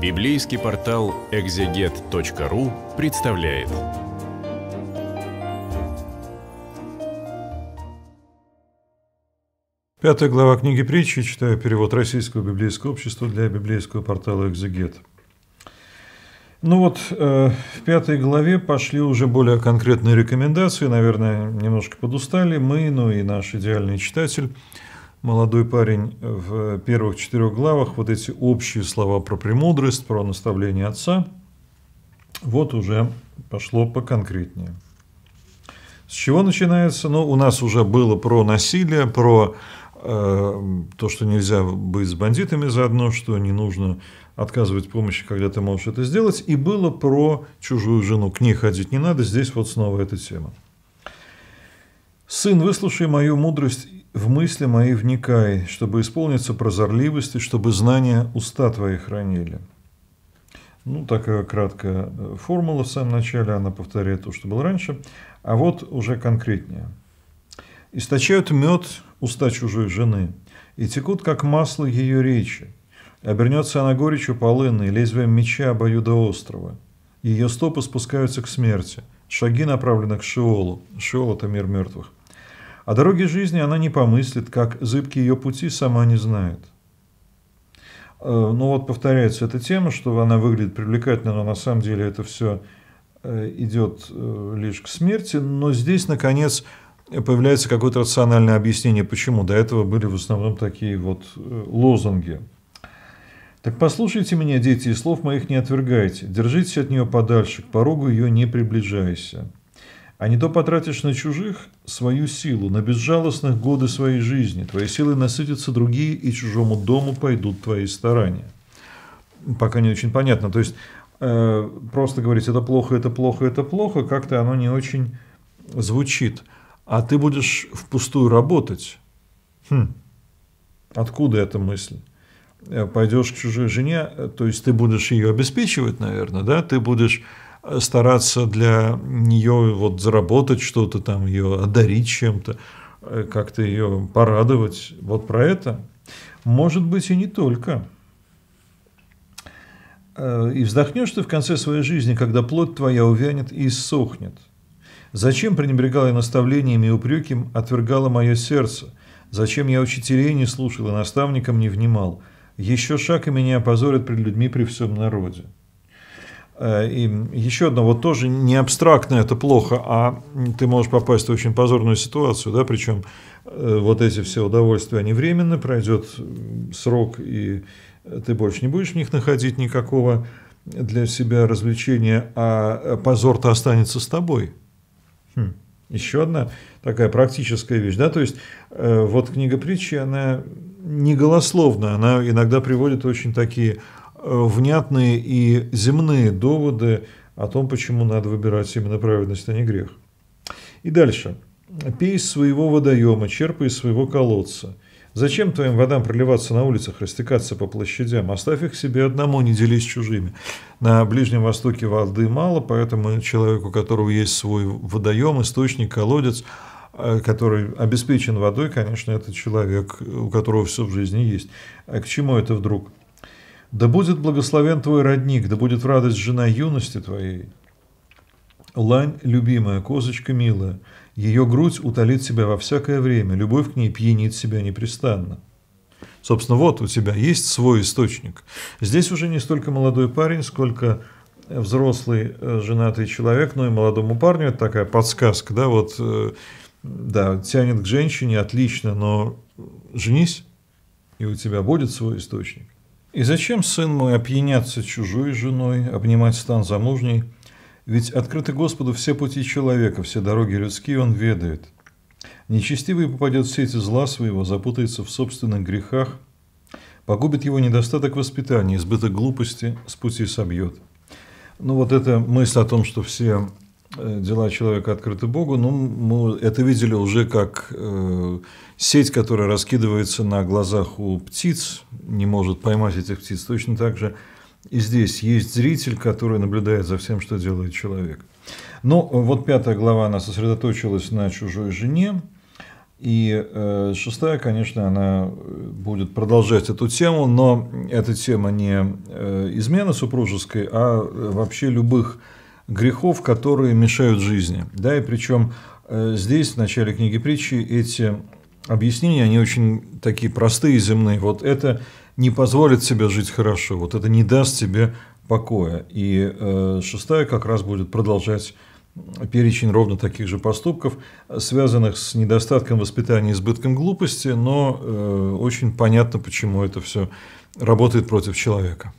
Библейский портал экзегет.ру представляет. Пятая глава книги притчи, читаю перевод Российского библейского общества для библейского портала «Экзегет». Ну вот, э, в пятой главе пошли уже более конкретные рекомендации, наверное, немножко подустали мы, ну и наш идеальный читатель – молодой парень в первых четырех главах вот эти общие слова про премудрость, про наставление отца, вот уже пошло поконкретнее. С чего начинается? Ну, у нас уже было про насилие, про э, то, что нельзя быть с бандитами заодно, что не нужно отказывать помощи, когда ты можешь это сделать, и было про чужую жену. К ней ходить не надо, здесь вот снова эта тема. «Сын, выслушай мою мудрость в мысли мои вникай, чтобы исполниться и чтобы знания уста твои хранили». Ну, такая краткая э, формула в самом начале, она повторяет то, что было раньше. А вот уже конкретнее. «Источают мед уста чужой жены, и текут, как масло ее речи. Обернется она горечью полынной, лезвием меча обоюдоострого. Ее стопы спускаются к смерти, шаги направлены к Шиолу. Шиол – это мир мертвых. О дороге жизни она не помыслит, как зыбкие ее пути сама не знает. Э, ну вот повторяется эта тема, что она выглядит привлекательно, но на самом деле это все э, идет э, лишь к смерти. Но здесь, наконец, появляется какое-то рациональное объяснение, почему. До этого были в основном такие вот лозунги. «Так послушайте меня, дети, и слов моих не отвергайте. Держитесь от нее подальше, к порогу ее не приближайся». А не то потратишь на чужих свою силу, на безжалостных годы своей жизни. Твои силы насытятся другие, и чужому дому пойдут твои старания. Пока не очень понятно. То есть э, просто говорить «это плохо, это плохо, это плохо» как-то оно не очень звучит. А ты будешь впустую работать. Хм. Откуда эта мысль? Э, пойдешь к чужой жене, э, то есть ты будешь ее обеспечивать, наверное, да? Ты будешь стараться для нее вот заработать что-то там, ее одарить чем-то, э, как-то ее порадовать. Вот про это. Может быть и не только. Э, и вздохнешь ты в конце своей жизни, когда плоть твоя увянет и иссохнет. Зачем пренебрегала я наставлениями и упреки, отвергала мое сердце? Зачем я учителей не слушал и наставникам не внимал? Еще шаг и меня опозорят пред людьми при всем народе. Э, и еще одно, вот тоже не абстрактно это плохо, а ты можешь попасть в очень позорную ситуацию, да, причем э, вот эти все удовольствия, они временно, пройдет срок, и ты больше не будешь в них находить никакого для себя развлечения, а э, позор-то останется с тобой. Хм. Еще одна такая практическая вещь, да, то есть э, вот книга притчи, она не голословна, она иногда приводит очень такие Э, внятные и земные доводы о том, почему надо выбирать именно праведность, а не грех. И дальше. «Пей из своего водоема, черпай из своего колодца». Зачем твоим водам проливаться на улицах, растекаться по площадям? Оставь их себе одному, не делись чужими. На Ближнем Востоке воды мало, поэтому человеку, у которого есть свой водоем, источник, колодец, э, который обеспечен водой, конечно, это человек, у которого все в жизни есть. А к чему это вдруг? Да будет благословен твой родник, да будет в радость жена юности твоей. Лань, любимая, козочка милая, ее грудь утолит себя во всякое время, любовь к ней пьянит себя непрестанно. Собственно, вот у тебя есть свой источник. Здесь уже не столько молодой парень, сколько взрослый э, женатый человек, но и молодому парню это такая подсказка, да, вот, э, да, тянет к женщине, отлично, но женись, и у тебя будет свой источник. И зачем, сын мой, опьяняться чужой женой, обнимать стан замужней? Ведь открыты Господу все пути человека, все дороги людские он ведает. Нечестивый попадет в сети зла своего, запутается в собственных грехах, погубит его недостаток воспитания, избыток глупости, с пути собьет. Ну вот эта мысль о том, что все Э, дела человека открыты Богу, но мы это видели уже как э, сеть, которая раскидывается на глазах у птиц, не может поймать этих птиц. Точно так же и здесь есть зритель, который наблюдает за всем, что делает человек. Но ну, вот пятая глава, она сосредоточилась на чужой жене. И э, шестая, конечно, она будет продолжать эту тему, но эта тема не измена супружеской, а вообще любых грехов, которые мешают жизни. Да, и причем э, здесь, в начале книги притчи, эти объяснения, они очень такие простые, земные. Вот это не позволит тебе жить хорошо, вот это не даст тебе покоя. И э, шестая как раз будет продолжать перечень ровно таких же поступков, связанных с недостатком воспитания и избытком глупости, но э, очень понятно, почему это все работает против человека.